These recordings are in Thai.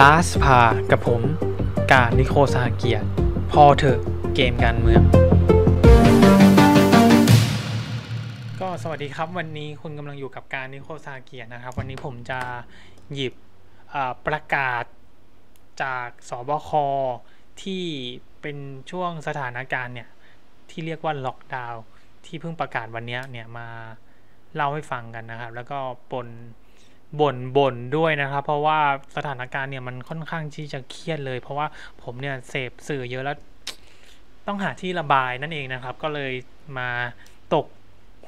ลาสพากับผม การนิโคซาเกีย พอเถอะเกมการเมือง ก็สวัสดีครับวันนี้คุณกำลังอยู่กับการนิโคซาเกียนะครับ วันนี้ผมจะหยิบประกาศจากสบคที่เป็นช่วงสถานการณ์เนี่ย ที่เรียกว่าล็อกดาวน์ที่เพิ่งประกาศวันนี้เนี่ยมาเล่าให้ฟังกันนะครับแล้วก็ปนบ่นบ่นด้วยนะครับ เพราะว่าสถานการณ์เนี่ยมันค่อนข้างที่จะเครียดเลย เพราะว่าผมเนี่ยเสพสื่อเยอะแล้วต้องหาที่ระบายนั่นเองนะครับ ก็เลยมาตก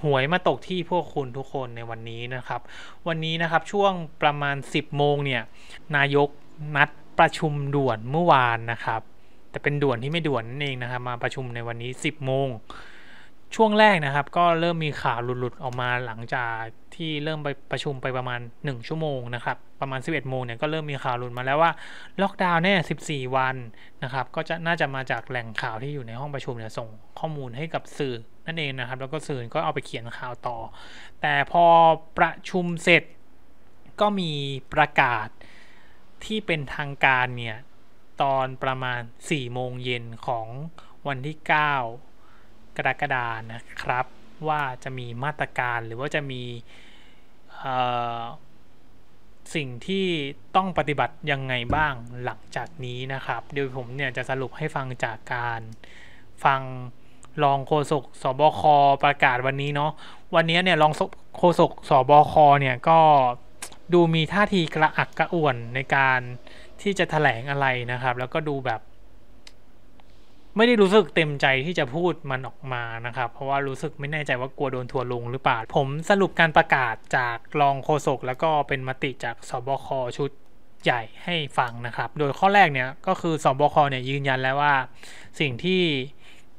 หวยมาตกที่พวกคุณทุกคนในวันนี้นะครับ วันนี้นะครับช่วงประมาณ10โมงเนี่ยนายกนัดประชุมด่วนเมื่อวานนะครับ แต่เป็นด่วนที่ไม่ด่วนนั่นเองนะครับมาประชุมในวันนี้10โมงช่วงแรกนะครับก็เริ่มมีข่าวหลุดๆออกมาหลังจากที่เริ่มไปประชุมไปประมาณ1ชั่วโมงนะครับ ประมาณ11โมงเนี่ยก็เริ่มมีข่าวหลุดมาแล้วว่าล็อกดาวน์แนิ่ส14วันนะครับ ก็จะน่าจะมาจากแหล่งข่าวที่อยู่ในห้องประชุมเนี่ย ส่งข้อมูลให้กับสื่อนั่นเองนะครับ แล้วก็สื่อก็เอาไปเขียนข่าวต่อ แต่พอประชุมเสร็จก็มีประกาศที่เป็นทางการเนี่ยตอนประมาณ4โมงเย็นของวันที่9กรกฎานะครับว่าจะมีมาตรการหรือว่าจะมีสิ่งที่ต้องปฏิบัติยังไงบ้างหลังจากนี้นะครับ เดี๋ยวผมเนี่ยจะสรุปให้ฟังจากการฟังรองโฆษกสบคประกาศวันนี้เนาะวันนี้เนี่ยรองโฆษกสบคเนี่ยก็ดูมีท่าทีกระอักกระอ่วนในการที่จะถแถลงอะไรนะครับ แล้วก็ดูแบบไม่ได้รู้สึกเต็มใจที่จะพูดมันออกมานะครับ เพราะว่ารู้สึกไม่แน่ใจว่ากลัวโดนทัวลงหรือเปล่าผมสรุปการประกาศจากรองโฆษกแล้วก็เป็นมติจากสบคชุดใหญ่ให้ฟังนะครับ โดยข้อแรกเนี่ยก็คือสบคเนี่ยยืนยันแล้วว่า สิ่งที่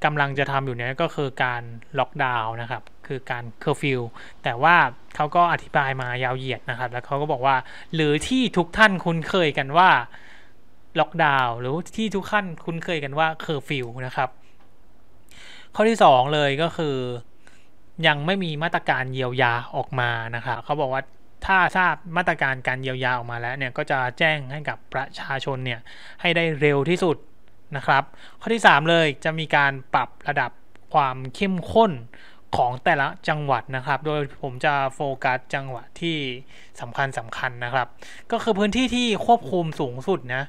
กำลังจะทำอยู่เนี่ยก็คือการล็อกดาวน์นะครับคือการเคอร์ฟิวแต่ว่าเขาก็อธิบายมายาวเหยียดนะครับ แล้วเขาก็บอกว่าหรือที่ทุกท่านคุ้นเคยกันว่าล็อกดาวน์หรือที่ทุกขั้นคุ้นเคยกันว่าเคอร์ฟิวนะครับ ข้อที่2เลยก็คือยังไม่มีมาตรการเยียวยาออกมานะครับเขาบอกว่าถ้าทราบมาตรการการเยียวยาออกมาแล้วเนี่ยก็จะแจ้งให้กับประชาชนเนี่ยให้ได้เร็วที่สุดนะครับ ข้อที่ 3 เลยจะมีการปรับระดับความเข้มข้นของแต่ละจังหวัดนะครับ โดยผมจะโฟกัสจังหวัดที่สำคัญสำคัญนะครับ ก็คือพื้นที่ที่ควบคุมสูงสุดนะ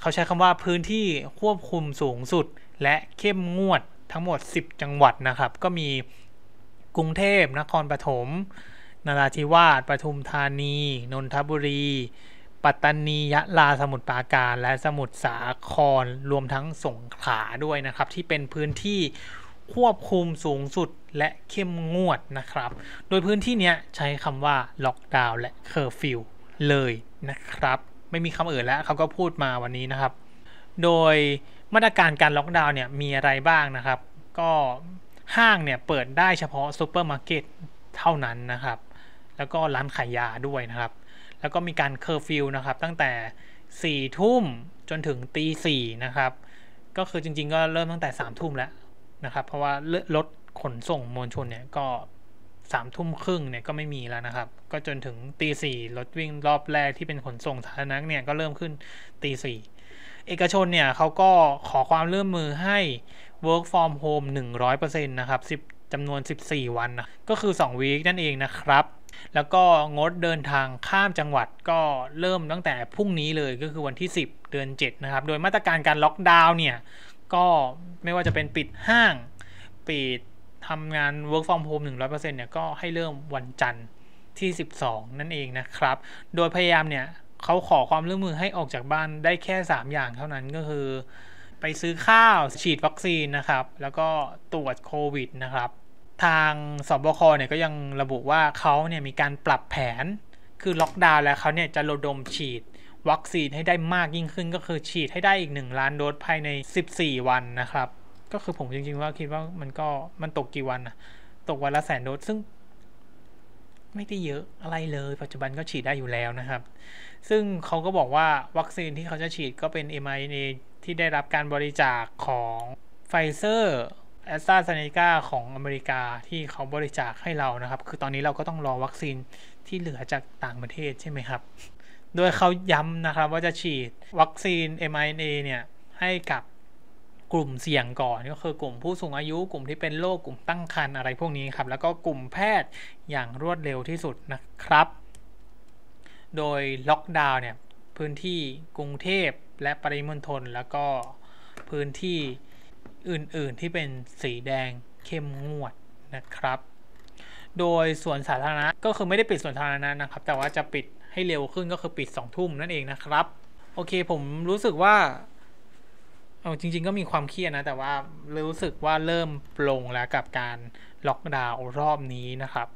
เขาใช้คำว่าพื้นที่ควบคุมสูงสุดและเข้มงวดทั้งหมด 10 จังหวัดนะครับ ก็มีกรุงเทพ นครปฐม นราธิวาสปทุมธานี นนทบุรี ปัตตานี ยะลา สมุทรปราการ และสมุทรสาคร รวมทั้งสงขลาด้วยนะครับ ที่เป็นพื้นที่ควบคุมสูงสุดและเข้มงวดนะครับ โดยพื้นที่เนี้ยใช้คำว่าล็อกดาวน์และเคอร์ฟิวเลยนะครับ ไม่มีคำอื่นแล้วเขาก็พูดมาวันนี้นะครับ โดยมาตรการการล็อกดาวน์เนี่ยมีอะไรบ้างนะครับ ก็ห้างเนี่ยเปิดได้เฉพาะซูเปอร์มาร์เก็ตเท่านั้นนะครับ แล้วก็ร้านขายยาด้วยนะครับ แล้วก็มีการเคอร์ฟิวนะครับตั้งแต่4ี่ทุ่มจนถึงตีสี่นะครับ ก็คือจริงๆ ก็เริ่มตั้งแต่3ามทุ่มแล้วนะครับเพราะว่ารถขนส่งมวลชนเนี่ยก็สามทุ่มครึ่งเนี่ยก็ไม่มีแล้วนะครับ ก็จนถึงตีสี่รถวิ่งรอบแรกที่เป็นขนส่งสาธารณะเนี่ยก็เริ่มขึ้นตีสี่เอกชนเนี่ยเขาก็ขอความร่วมมือให้ work from home 100%นะครับิบจำนวน 14 วันนะก็คือ2วีคนั่นเองนะครับ แล้วก็งดเดินทางข้ามจังหวัดก็เริ่มตั้งแต่พรุ่งนี้เลยก็คือวันที่ 10 เดือน7 นะครับโดยมาตรการการล็อกดาวน์เนี่ยก็ไม่ว่าจะเป็นปิดห้าง ปิดทำงาน work from home 100%เนี่ยก็ให้เริ่มวันจันทร์ที่ 12 นั่นเองนะครับ โดยพยายามเนี่ยเขาขอความร่วมมือให้ออกจากบ้านได้แค่ 3 อย่างเท่านั้นก็คือ ไปซื้อข้าวฉีดวัคซีนนะครับ แล้วก็ตรวจโควิดนะครับ ทางสบคเนี่ยก็ยังระบุว่าเขาเนี่ยมีการปรับแผนคือล็อกดาวน์แล้วเขาเนี่ยจะระดมฉีดวัคซีนให้ได้มากยิ่งขึ้นก็คือฉีดให้ได้อีก 1 ล้านโดสภายใน 14 วันนะครับ ก็คือผมจริงๆว่าคิดว่ามันก็มันตกกี่วันอะตกวันละแสนโดสซึ่ง ไม่ได้เยอะอะไรเลยปัจจุบันก็ฉีดได้อยู่แล้วนะครับ ซึ่งเขาก็บอกว่าวัคซีนที่เขาจะฉีดก็เป็น m r n a ที่ได้รับการบริจาคของไฟเซอร์แอสตราเซเนกาของอเมริกาที่เขาบริจาคให้เรานะครับ คือตอนนี้เราก็ต้องรอวัคซีนที่เหลือจากต่างประเทศใช่ไหมครับโดยเขาย้ำนะครับว่าจะฉีดวัคซีน m r n a เนี่ยให้กับกลุ่มเสี่ยงก่อนก็คือกลุ่มผู้สูงอายุ กลุ่มที่เป็นโรคกลุ่มตั้งครรภ์อะไรพวกนี้ครับ แล้วก็กลุ่มแพทย์อย่างรวดเร็วที่สุดนะครับ โดยล็อกดาวน์เนี่ยพื้นที่กรุงเทพและปริมณฑลแล้วก็พื้นที่อื่นๆ ที่เป็นสีแดงเข้มงวดนะครับ โดยสวนสาธารณะก็คือไม่ได้ปิดสวนสาธารณะนะครับ แต่ว่าจะปิดให้เร็วขึ้นก็คือปิด 2 ทุ่มนั่นเองนะครับ โอเคผมรู้สึกว่าเอาจริงๆก็มีความเครียดนะ แต่ว่ารู้สึกว่าเริ่มปลงแล้วกับการล็อกดาวน์รอบนี้นะครับ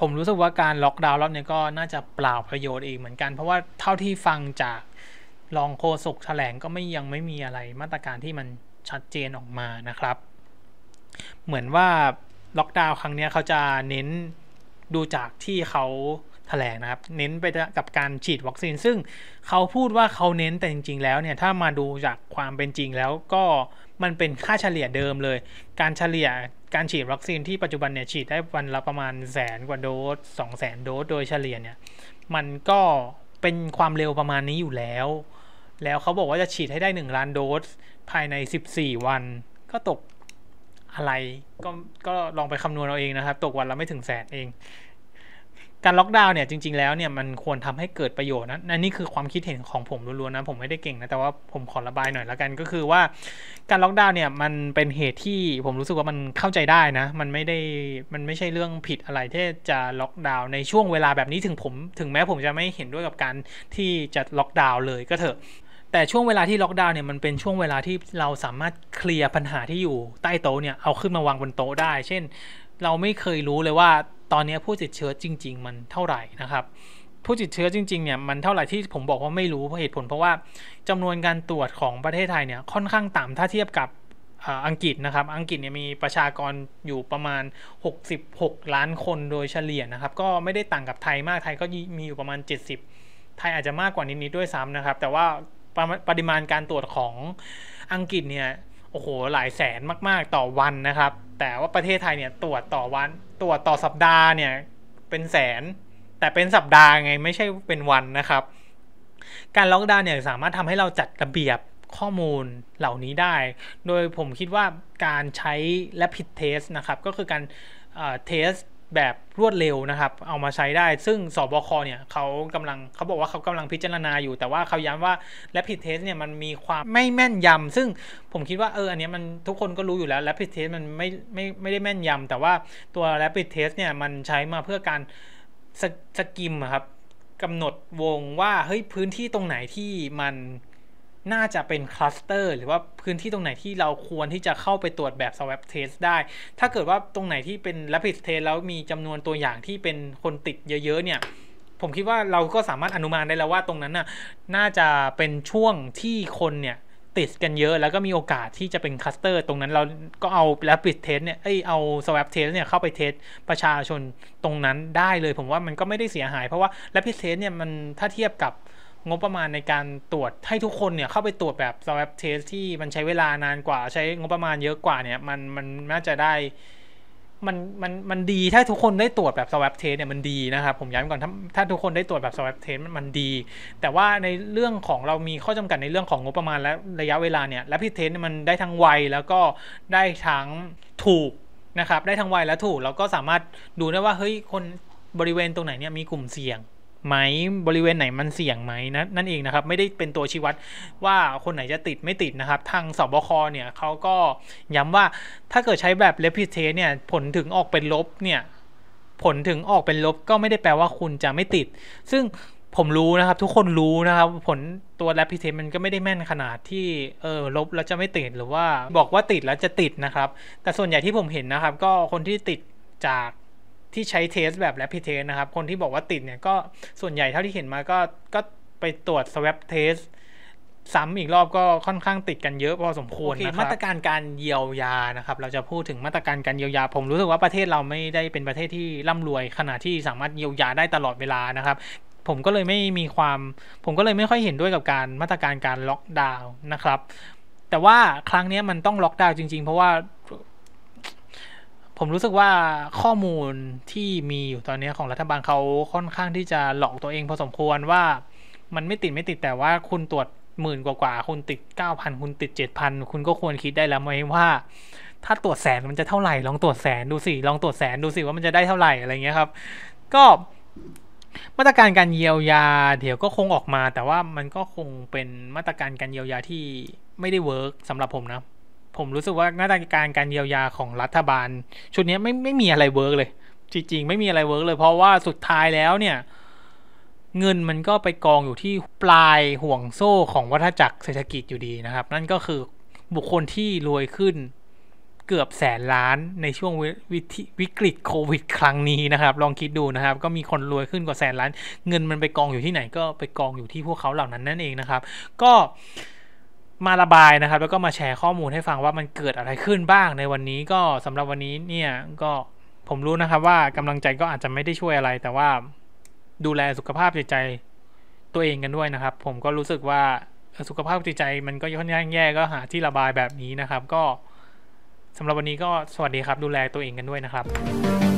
ผมรู้สึกว่าการล็อกดาวน์รอบนี้ก็น่าจะเปล่าประโยชน์อีกเหมือนกัน เพราะว่าเท่าที่ฟังจาก รองโฆษกแถลงก็ไม่ยังไม่มีอะไรมาตรการที่มันชัดเจนออกมานะครับ เหมือนว่าล็อกดาวน์ครั้งนี้เขาจะเน้นดูจากที่เขาถแถลงนะครับเน้นไปกับการฉีดวัคซีน ซึ่งเขาพูดว่าเขาเน้นแต่จริงๆแล้วเนี่ยถ้ามาดูจากความเป็นจริงแล้วก็มันเป็นค่าเฉลี่ยเดิมเลย การเฉลี่ยการฉีดวัคซีนที่ปัจจุบันเนี่ยฉีดได้วันละประมาณแสนกว่าโดสสองแสนโดสโดยเฉลี่ยเนี่ย มันก็เป็นความเร็วประมาณนี้อยู่แล้ว แล้วเขาบอกว่าจะฉีดให้ได้ 1 ล้านโดส ภายใน 14 วัน ก็ตกอะไร ก็ก็ลองไปคำนวณเอาเองนะครับ ตกวันละไม่ถึงแสนเองการล็อกดาวน์เนี่ยจริงๆแล้วเนี่ยมันควรทำให้เกิดประโยชน์นะนันนี่คือความคิดเห็นของผมล้วนๆนะ ผมไม่ได้เก่งนะแต่ว่าผมขอระบายหน่อยแล้วกันก็คือว่า การล็อกดาวน์เนี่ยมันเป็นเหตุที่ผมรู้สึกว่ามันเข้าใจได้นะมันไม่ได้มันไม่ใช่เรื่องผิดอะไรที่จะล็อกดาวน์ในช่วงเวลาแบบนี้ถึงผม ถึงแม้ผมจะไม่เห็นด้วยกับการที่จะล็อกดาวน์เลยก็เถอะแต่ช่วงเวลาที่ล็อกดาวน์เนี่ยมันเป็นช่วงเวลาที่เราสามารถเคลียร์ปัญหาที่อยู่ใต้โต๊ะเนี่ยเอาขึ้นมาวางบนโต๊ะได้ เช่น เราไม่เคยรู้เลยว่าตอนนี้ผู้ติดเชื้อจริง ๆ มันเท่าไหร่นะครับผู้ติดเชื้อจริงๆเนี่ยมันเท่าไหร่ที่ผมบอกว่าไม่รู้เพราะเหตุผลเพราะว่าจำนวนการตรวจของประเทศไทยเนี่ยค่อนข้างต่ำถ้าเทียบกับอังกฤษนะครับอังกฤษเนี่ยมีประชากรอยู่ประมาณ 66 ล้านคนโดยเฉลี่ยนะครับก็ไม่ได้ต่างกับไทยมากไทยก็มีอยู่ประมาณ 70 ไทยอาจจะมากกว่านิดๆด้วยซ้ำนะครับแต่ว่าปริมาณการตรวจของอังกฤษเนี่ยโอ้โหหลายแสนมากๆต่อวันนะครับแต่ว่าประเทศไทยเนี่ยตรวจต่อวันตรวจต่อสัปดาห์เนี่ย เป็นแสน แต่เป็นสัปดาห์ไง ไม่ใช่เป็นวันนะครับ การล็อกดาวน์เนี่ยสามารถทำให้เราจัดระเบียบข้อมูลเหล่านี้ได้ โดยผมคิดว่าการใช้และผิดเทสนะครับก็คือการเทสแบบรวดเร็วนะครับ เอามาใช้ได้ ซึ่งสบคเนี่ยเขากำลังเขาบอกว่าเขากำลังพิจารณาอยู่ แต่ว่าเขาย้ำว่าแลปิดเทสเนี่ยมันมีความไม่แม่นยำ ซึ่งผมคิดว่าเอออันนี้มันทุกคนก็รู้อยู่แล้วแลปิดเทสมันไม่ไม่ไม่ได้แม่นยำ แต่ว่าตัวแลปิดเทสเนี่ยมันใช้มาเพื่อการสกิมครับกำหนดวงว่าเฮ้ยพื้นที่ตรงไหนที่มันน่าจะเป็นคลัสเตอร์หรือว่าพื้นที่ตรงไหนที่เราควรที่จะเข้าไปตรวจแบบ swab test ได้ ถ้าเกิดว่าตรงไหนที่เป็น rapid test แล้วมีจำนวนตัวอย่างที่เป็นคนติดเยอะๆเนี่ย ผมคิดว่าเราก็สามารถอนุมานได้แล้วว่าตรงนั้น น่ะ น่าจะเป็นช่วงที่คนเนี่ยติดกันเยอะ แล้วก็มีโอกาสที่จะเป็นคัสเตอร์ตรงนั้นเราก็เอาแล้วปิดเทสเนี่ย เอ้ย เอาสวับเทสเนี่ยเข้าไปเทสประชาชนตรงนั้นได้เลย ผมว่ามันก็ไม่ได้เสียหายเพราะว่าแล้วปิดเทสเนี่ยมันถ้าเทียบกับงบประมาณในการตรวจให้ทุกคนเนี่ยเข้าไปตรวจแบบ swab test ที่มันใช้เวลานานกว่า ใช้งบประมาณเยอะกว่าเนี่ยมันมันน่าจะได้มันมันมันดีถ้าทุกคนได้ตรวจแบบ swab test เนี่ยมันดีนะครับ ผมย้ำก่อนถ้าถ้าทุกคนได้ตรวจแบบ swab test มันดี แต่ว่าในเรื่องของเรามีข้อจำกัดในเรื่องของงบประมาณและระยะเวลาเนี่ยและพิเทสมันได้ทั้งไวแล้วก็ได้ทั้งถูกนะครับได้ทั้งไวและถูกแล้วก็สามารถดูได้ว่าเฮ้ยคนบริเวณตรงไหนเนี่ยมีกลุ่มเสี่ยงไหมบริเวณไหนมันเสี่ยงไหมนะนั่นเองนะครับไม่ได้เป็นตัวชี้วัดว่าคนไหนจะติดไม่ติดนะครับทางสบคเนี่ยเขาก็ย้ำว่าถ้าเกิดใช้แบบเลพิเทสเนี่ย ผลถึงออกเป็นลบเนี่ย ผลถึงออกเป็นลบก็ไม่ได้แปลว่าคุณจะไม่ติด ซึ่งผมรู้นะครับ ทุกคนรู้นะครับ ผลตัวแลปพิเทมันก็ไม่ได้แม่นขนาดที่เออลบแล้วจะไม่ติดหรือว่าบอกว่าติดแล้วจะติดนะครับ แต่ส่วนใหญ่ที่ผมเห็นนะครับ ก็คนที่ติดจากที่ใช้เทสแบบแลปพิเทสนะครับ คนที่บอกว่าติดเนี่ยก็ส่วนใหญ่เท่าที่เห็นมาก็ก็ไปตรวจสว a เทส s ซ้ำอีกรอบก็ค่อนข้างติดกันเยอะพอสมควรนะครับมาตรการการเยียวยานะครับ เราจะพูดถึงมาตรการการเยียวยา ผมรู้สึกว่าประเทศเราไม่ได้เป็นประเทศที่ร่ำรวยขนาดที่สามารถเยียวยาได้ตลอดเวลานะครับ ผมก็เลยไม่มีความผมก็เลยไม่ค่อยเห็นด้วยกับการมาตรการการล็อกดาวน์นะครับ แต่ว่าครั้งนี้มันต้องล็อกดาวน์จริง ๆ เพราะว่าผมรู้สึกว่าข้อมูลที่มีอยู่ตอนนี้ของรัฐบาลเขาค่อนข้างที่จะหลอกตัวเองพอสมควรว่า มันไม่ติดไม่ติดแต่ว่าคุณตรวจหมื่นกว่ากว่าคุณติด9,000 คุณติด7,000คุณก็ควรคิดได้แล้วไหมว่า ถ้าตรวจแสนมันจะเท่าไหร่ ลองตรวจแสนดูสิลองตรวจแสนดูสิว่ามันจะได้เท่าไหร่อะไรเงี้ยครับ ก็มาตรการการเยียวยา เดี๋ยวก็คงออกมา แต่ว่ามันก็คงเป็นมาตรการการเยียวยาที่ไม่ได้เวิร์กสำหรับผมนะผมรู้สึกว่าหน้าตาการการเยียวยาของรัฐบาล ชุดนี้ไม่ไม่มีอะไรเวิร์กเลย จริงๆไม่มีอะไรเวิร์กเลยเพราะว่าสุดท้ายแล้วเนี่ย เงินมันก็ไปกองอยู่ที่ปลายห่วงโซ่ของวัฏจักรเศรษฐกิจอยู่ดีนะครับ นั่นก็คือบุคคลที่รวยขึ้นเกือบแสนล้านในช่วงวิวิกฤตโควิด ครั้งนี้นะครับ ลองคิดดูนะครับก็มีคนรวยขึ้นกว่าแสนล้านเงินมันไปกองอยู่ที่ไหนก็ไปกองอยู่ที่พวกเขาเหล่านั้นนั่นเองนะครับ ก็มาระบายนะครับ แล้วก็มาแชร์ข้อมูลให้ฟังว่ามันเกิดอะไรขึ้นบ้างในวันนี้ก็สำหรับวันนี้เนี่ยก็ผมรู้นะครับว่ากำลังใจก็อาจจะไม่ได้ช่วยอะไร แต่ว่าดูแลสุขภาพจิตใจตัวเองกันด้วยนะครับ ผมก็รู้สึกว่าสุขภาพจิตใจมันก็ค่อนข้างแย่ก็หาที่ระบายแบบนี้นะครับก็สำหรับวันนี้ก็สวัสดีครับ ดูแลตัวเองกันด้วยนะครับ